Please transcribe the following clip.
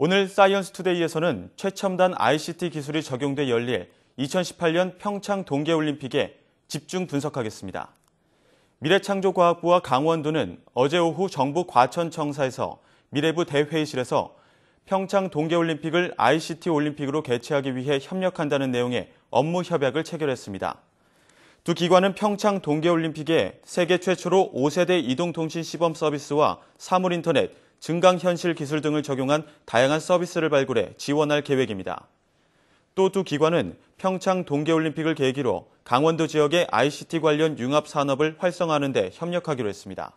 오늘 사이언스 투데이에서는 최첨단 ICT 기술이 적용돼 열릴 2018년 평창 동계올림픽에 집중 분석하겠습니다. 미래창조과학부와 강원도는 어제 오후 정부 과천청사에서 미래부 대회의실에서 평창 동계올림픽을 ICT 올림픽으로 개최하기 위해 협력한다는 내용의 업무 협약을 체결했습니다. 두 기관은 평창 동계올림픽에 세계 최초로 5세대 이동통신 시범 서비스와 사물인터넷, 증강현실 기술 등을 적용한 다양한 서비스를 발굴해 지원할 계획입니다. 또 두 기관은 평창 동계올림픽을 계기로 강원도 지역의 ICT 관련 융합 산업을 활성화하는 데 협력하기로 했습니다.